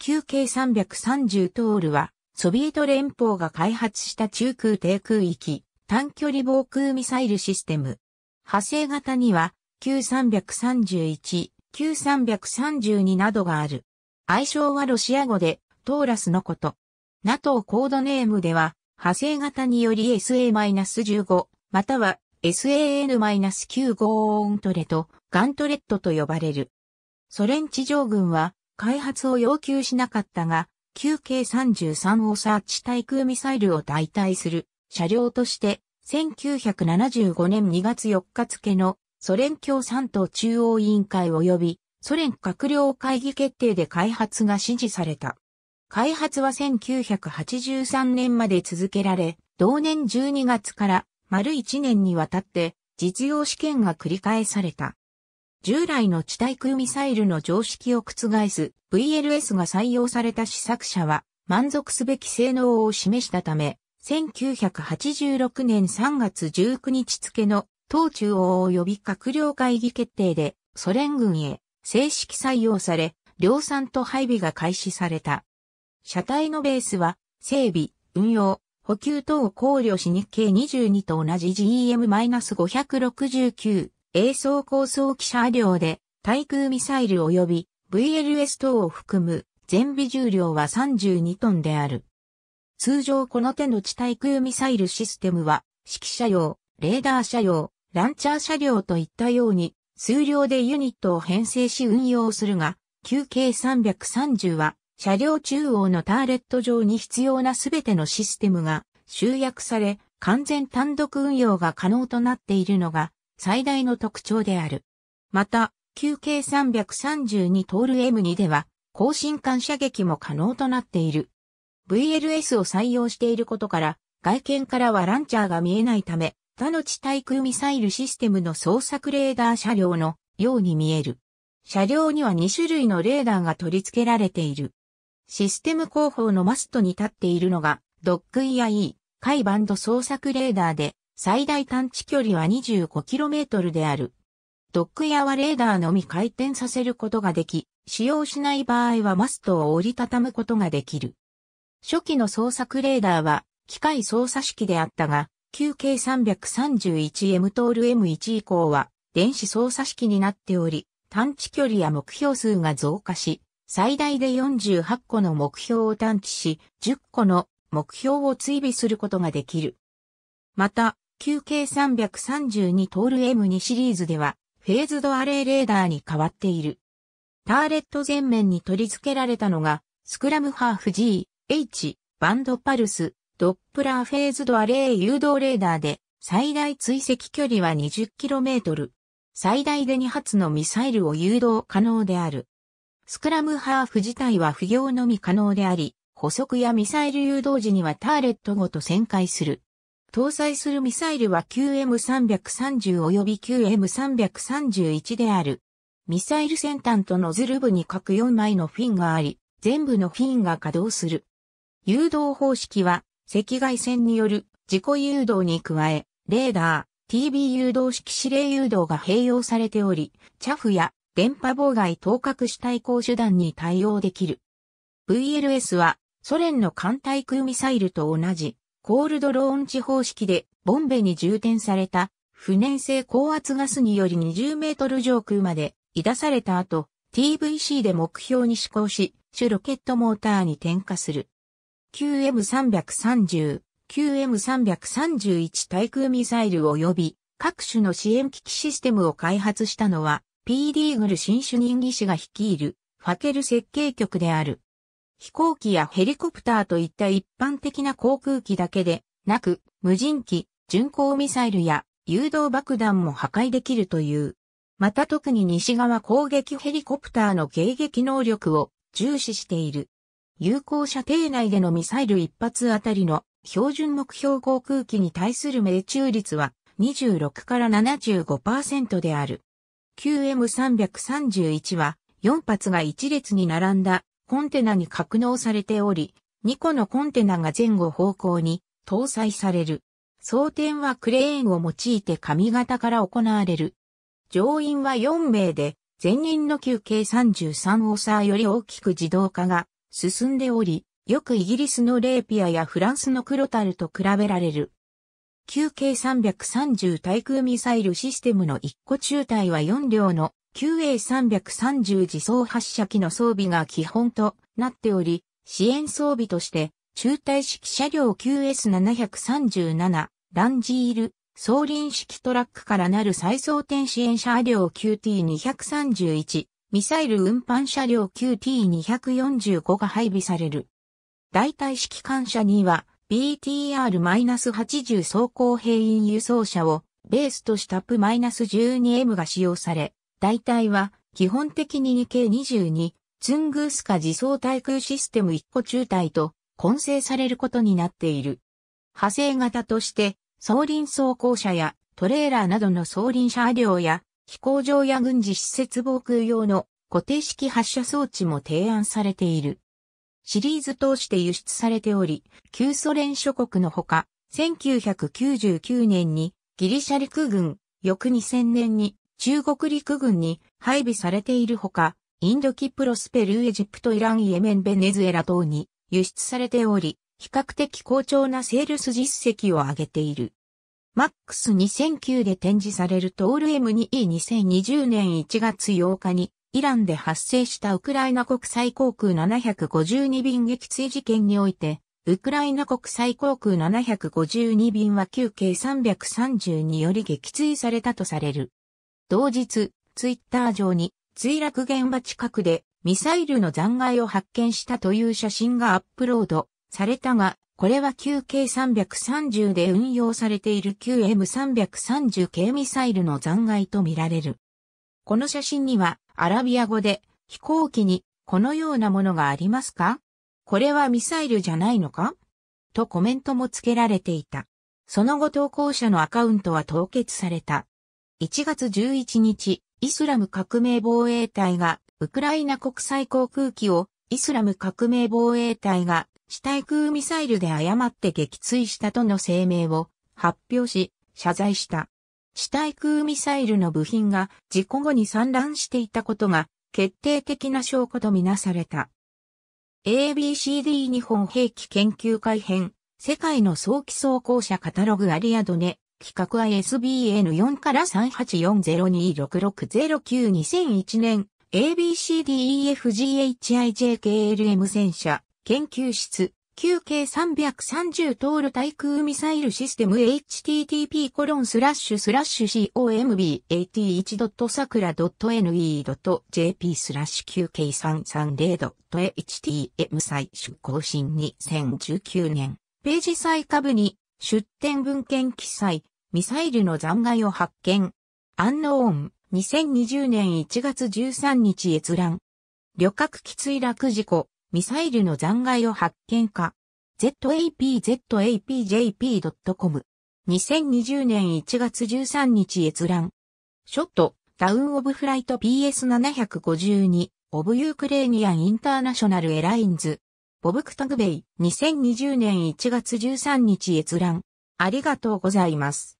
9K330 トールは、ソビエト連邦が開発した中空低空域、短距離防空ミサイルシステム。派生型には、9331、9332などがある。愛称はロシア語で、トーラスのこと。NATO コードネームでは、派生型により SA-15、または SAN-95 オントレとガントレットと呼ばれる。ソ連地上軍は開発を要求しなかったが、9K33 をサーチ対空ミサイルを代替する車両として、1975年2月4日付のソ連共産党中央委員会及びソ連閣僚会議決定で開発が指示された。開発は1983年まで続けられ、同年12月から丸1年にわたって実用試験が繰り返された。従来の地対空ミサイルの常識を覆す VLS が採用された試作車は満足すべき性能を示したため、1986年3月19日付の当中央及び閣僚会議決定でソ連軍へ正式採用され、量産と配備が開始された。車体のベースは整備、運用、補給等を考慮し日経22と同じ GM-569 映像高層機車両で、対空ミサイル及び VLS 等を含む全備重量は32トンである。通常この手の地対空ミサイルシステムは、指揮車用、レーダー車用、ランチャー車両といったように、数量でユニットを編成し運用するが、QK330 は、車両中央のターレット上に必要なすべてのシステムが集約され、完全単独運用が可能となっているのが最大の特徴である。また、9K332 トール M2 では、高進間射撃も可能となっている。VLS を採用していることから、外見からはランチャーが見えないため、他の地対空ミサイルシステムの捜索レーダー車両のように見える。車両には2種類のレーダーが取り付けられている。システム後方のマストに立っているのが、ドック EIE、海バンド捜索レーダーで、最大探知距離は 25km である。ドックやはレーダーのみ回転させることができ、使用しない場合はマストを折りたたむことができる。初期の捜索レーダーは機械操作式であったが、旧 K331M トール M1 以降は電子操作式になっており、探知距離や目標数が増加し、最大で48個の目標を探知し、10個の目標を追尾することができる。また、旧 k 332トール M2 シリーズでは、フェーズドアレイレーダーに変わっている。ターレット前面に取り付けられたのが、スクラムハーフ G、H、バンドパルス、ドップラーフェーズドアレイ誘導レーダーで、最大追跡距離は 20km。最大で2発のミサイルを誘導可能である。スクラムハーフ自体は不要のみ可能であり、補足やミサイル誘導時にはターレットごと旋回する。搭載するミサイルは QM330 及び QM331 である。ミサイル先端とノズル部に各4枚のフィンがあり、全部のフィンが稼働する。誘導方式は、赤外線による自己誘導に加え、レーダー、TB 誘導式指令誘導が併用されており、チャフや電波妨害等核主対抗手段に対応できる。VLS はソ連の艦対空ミサイルと同じコールドローンチ方式でボンベに充填された不燃性高圧ガスにより20メートル上空まで移出された後、TVC で目標に試行し、主ロケットモーターに点火する。QM330、QM331 対空ミサイル及び各種の支援機器システムを開発したのは、P. d グル新主任技師が率いるファケル設計局である。飛行機やヘリコプターといった一般的な航空機だけでなく、無人機、巡航ミサイルや誘導爆弾も破壊できるという。また特に西側攻撃ヘリコプターの迎撃能力を重視している。有効射程内でのミサイル一発あたりの標準目標航空機に対する命中率は26から75%である。QM331 は4発が1列に並んだコンテナに格納されており、2個のコンテナが前後方向に搭載される。装填はクレーンを用いて髪型から行われる。乗員は4名で、前任の旧計33オーサーより大きく自動化が進んでおり、よくイギリスのレーピアやフランスのクロタルと比べられる。旧計330対空ミサイルシステムの1個中隊は4両の QA330 自走発射機の装備が基本となっており、支援装備として中隊式車両 QS737 ランジール送輪式トラックからなる再装填支援車両 QT231 ミサイル運搬車両 QT245 が配備される。代替式艦車には BTR-80 走行兵員輸送車をベースとした P-12M が使用され、大体は基本的に 2K22 ツングースカ自走対空システム1個中隊と混成されることになっている。派生型として装輪装甲車やトレーラーなどの装輪車両や飛行場や軍事施設防空用の固定式発射装置も提案されている。シリーズ通して輸出されており、旧ソ連諸国のほか、1999年にギリシャ陸軍、翌2000年に中国陸軍に配備されているほか、インドキプロスペルーエジプトイランイエメンベネズエラ等に輸出されており、比較的好調なセールス実績を上げている。マックス2009で展示されるトール M2E2020 年1月8日にイランで発生したウクライナ国際航空752便撃墜事件において、ウクライナ国際航空752便は旧計330により撃墜されたとされる。同日、ツイッター上に墜落現場近くでミサイルの残骸を発見したという写真がアップロードされたが、これは旧計330で運用されている QM330 系ミサイルの残骸とみられる。この写真にはアラビア語で、飛行機にこのようなものがありますかこれはミサイルじゃないのかとコメントも付けられていた。その後投稿者のアカウントは凍結された。1月11日、イスラム革命防衛隊が、ウクライナ国際航空機を、イスラム革命防衛隊が、地対空ミサイルで誤って撃墜したとの声明を発表し、謝罪した。死対空ミサイルの部品が事故後に散乱していたことが決定的な証拠とみなされた。ABCD 日本兵器研究改編、世界の早期装甲車カタログアリアドネ、企画 ISBN4 から384026609001 2年、ABCDEFGHIJKLM 戦車、研究室、旧計330トール対空ミサイルシステム http コロンスラッシュスラッシュ comb81.sakura.ne.jp スラッシュ旧 k 330.htm 最終更新2019年ページ再下部に出典文献記載ミサイルの残骸を発見アンノーン2020年1月13日閲覧旅客機墜落事故ミサイルの残骸を発見か、zapzapjp.com。2020年1月13日閲覧。ショット、タウンオブフライト PS752、オブユークレーニアンインターナショナルエラインズ。ボブクタグベイ、2020年1月13日閲覧。ありがとうございます。